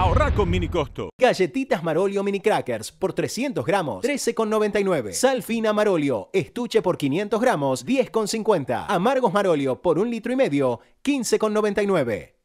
Ahorrar con mini costo. Galletitas Marolio Mini Crackers por 300 gramos, 13,99. Salfina Marolio, estuche por 500 gramos, 10,50. Amargos Marolio por un litro y medio, 15,99.